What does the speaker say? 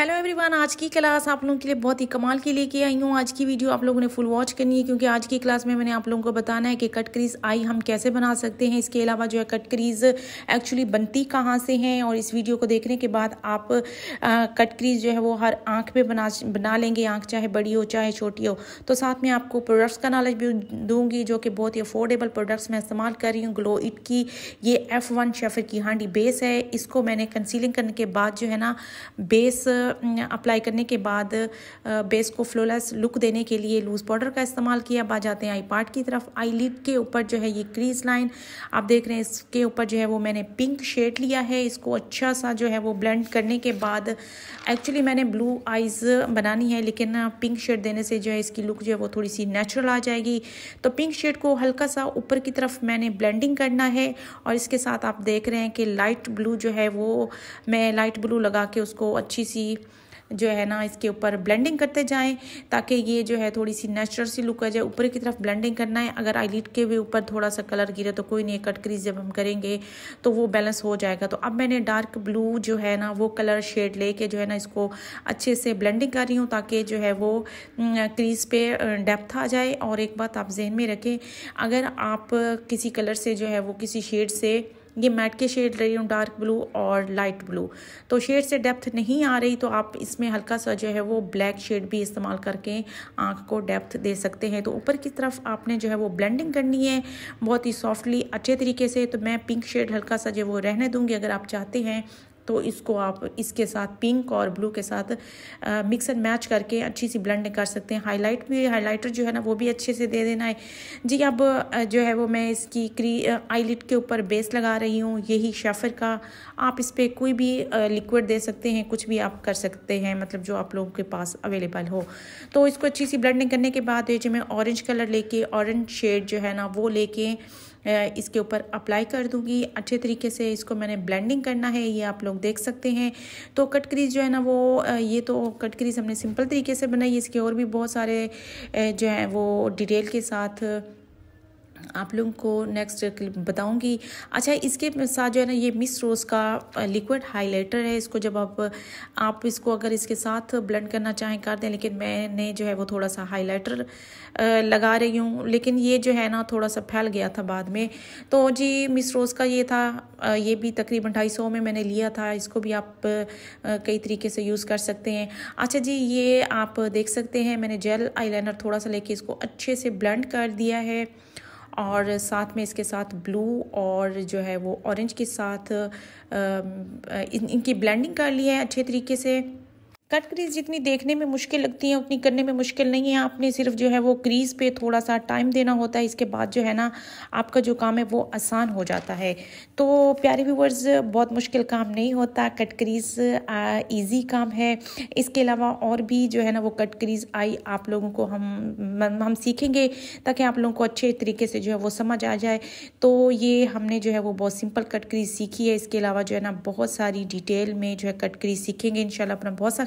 hello everyone आज की class आप लोगों के लिए बहुत ही कमाल की लेके आई हूँ आज की वीडियो आप लोगों ने फुल वॉच करनी है क्योंकि आज की क्लास में मैंने आप लोगों को बताना है कि कट क्रीज आई हम कैसे बना सकते हैं इसके अलावा जो है कट क्रीज एक्चुअली बनती कहाँ से हैं और इस वीडियो को देखने के बाद आप आ, कट क्रीज जो है वो हर आँख पर बना बना लेंगे आँख चाहे बड़ी हो चाहे छोटी हो तो साथ में आपको प्रोडक्ट्स का नॉलेज भी दूंगी जो कि बहुत ही अफोर्डेबल प्रोडक्ट्स मैं इस्तेमाल कर रही हूँ ग्लो इट की ये एफ़ वन शेफर की हांडी बेस है इसको मैंने कंसीलिंग करने के बाद जो है ना बेस अप्लाई करने के बाद बेस को फ्लोलेस लुक देने के लिए लूज़ बॉर्डर का इस्तेमाल किया अब आ जाते हैं आई पार्ट की तरफ आई लिड के ऊपर जो है ये क्रीज लाइन आप देख रहे हैं इसके ऊपर जो है वो मैंने पिंक शेड लिया है इसको अच्छा सा जो है वो ब्लेंड करने के बाद एक्चुअली मैंने ब्लू आइज़ बनानी है लेकिन पिंक शेड देने से जो है इसकी लुक जो है वो थोड़ी सी नेचुरल आ जाएगी तो पिंक शेड को हल्का सा ऊपर की तरफ मैंने ब्लेंडिंग करना है और इसके साथ आप देख रहे हैं कि लाइट ब्लू जो है वो मैं लाइट ब्लू लगा के उसको अच्छी सी जो है ना इसके ऊपर ब्लेंडिंग करते जाएं ताकि ये जो है थोड़ी सी नेचुरल सी लुक आ जाए ऊपर की तरफ ब्लेंडिंग करना है अगर आई के भी ऊपर थोड़ा सा कलर गिरे तो कोई नहीं कट क्रीज जब हम करेंगे तो वो बैलेंस हो जाएगा तो अब मैंने डार्क ब्लू जो है ना वो कलर शेड लेके जो है ना इसको अच्छे से ब्लेंडिंग कर रही हूँ ताकि जो है वो क्रीज पे डेप्थ आ जाए और एक बात आप जहन में रखें अगर आप किसी कलर से जो है वो किसी शेड से ये मैट के शेड ले रही हूँ डार्क ब्लू और लाइट ब्लू तो शेड से डेप्थ नहीं आ रही तो आप इसमें हल्का सा जो है वो ब्लैक शेड भी इस्तेमाल करके आँख को डेप्थ दे सकते हैं तो ऊपर की तरफ आपने जो है वो ब्लेंडिंग करनी है बहुत ही सॉफ्टली अच्छे तरीके से तो मैं पिंक शेड हल्का सा जो वो रहने दूँगी अगर आप चाहते हैं तो इसको आप इसके साथ पिंक और ब्लू के साथ मिक्स एंड मैच करके अच्छी सी ब्लेंड कर सकते हैं हाईलाइट भी हाईलाइटर जो है ना वो भी अच्छे से दे देना है जी अब जो है वो मैं इसकी क्री आईलिट के ऊपर बेस लगा रही हूँ यही शफर का आप इस पर कोई भी लिक्विड दे सकते हैं कुछ भी आप कर सकते हैं मतलब जो आप लोगों के पास अवेलेबल हो तो इसको अच्छी सी ब्लेंडिंग करने के बाद जो मैं ऑरेंज कलर लेके ऑरेंज शेड जो है ना वो लेके इसके ऊपर अप्लाई कर दूंगी अच्छे तरीके से इसको मैंने ब्लेंडिंग करना है ये आप लोग देख सकते हैं तो कट क्रीज जो है ना वो ये तो कट क्रीज हमने सिंपल तरीके से बनाई इसके और भी बहुत सारे जो है वो डिटेल के साथ आप लोगों को नेक्स्ट क्लिप बताऊंगी अच्छा इसके साथ जो है ना ये मिस रोज़ का लिक्विड हाइलाइटर है इसको जब आप आप इसको अगर इसके साथ ब्लेंड करना चाहें कर दें लेकिन मैंने जो है वो थोड़ा सा हाइलाइटर लगा रही हूँ लेकिन ये जो है ना थोड़ा सा फैल गया था बाद में तो जी मिस रोज़ का ये था ये भी तकरीबन ढाई सौ में मैंने लिया था इसको भी आप कई तरीके से यूज़ कर सकते हैं अच्छा जी ये आप देख सकते हैं मैंने जेल आई थोड़ा सा लेके इसको अच्छे से ब्लेंड कर दिया है और साथ में इसके साथ ब्लू और जो है वो ऑरेंज के साथ इन, इनकी ब्लेंडिंग कर ली है अच्छे तरीके से कट क्रीज जितनी देखने में मुश्किल लगती है उतनी करने में मुश्किल नहीं है आपने सिर्फ जो है वो क्रीज पे थोड़ा सा टाइम देना होता है इसके बाद जो है ना आपका जो काम है वो आसान हो जाता है तो प्यारे व्यूवर्स बहुत मुश्किल काम नहीं होता कट क्रीज ईजी काम है इसके अलावा और भी जो है ना वो कट क्रीज आई आप लोगों को हम हम सीखेंगे ताकि आप लोगों को अच्छे तरीके से जो है वो समझ आ जाए तो ये हमने जो है वो बहुत सिंपल कट क्रीज सीखी है इसके अलावा जो है ना बहुत सारी डिटेल में जो है कट क्रीज सीखेंगे इन अपना बहुत सा